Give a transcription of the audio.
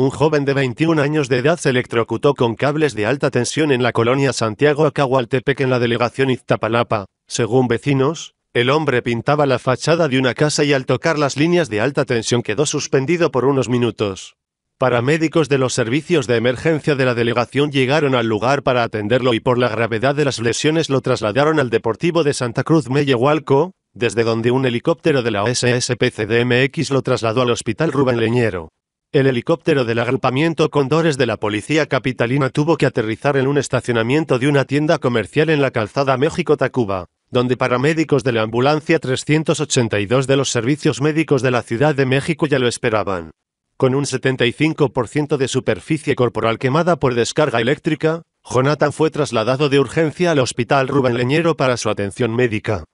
Un joven de 21 años de edad se electrocutó con cables de alta tensión en la colonia Santiago Acahualtepec en la delegación Iztapalapa. Según vecinos, el hombre pintaba la fachada de una casa y al tocar las líneas de alta tensión quedó suspendido por unos minutos. Paramédicos de los servicios de emergencia de la delegación llegaron al lugar para atenderlo y por la gravedad de las lesiones lo trasladaron al Deportivo de Santa Cruz Mellehualco, desde donde un helicóptero de la SSPCDMX lo trasladó al Hospital Rubén Leñero. El helicóptero del agrupamiento Condores de la Policía Capitalina tuvo que aterrizar en un estacionamiento de una tienda comercial en la calzada México-Tacuba, donde paramédicos de la ambulancia 382 de los servicios médicos de la Ciudad de México ya lo esperaban. Con un 75% de superficie corporal quemada por descarga eléctrica, Jonathan fue trasladado de urgencia al Hospital Rubén Leñero para su atención médica.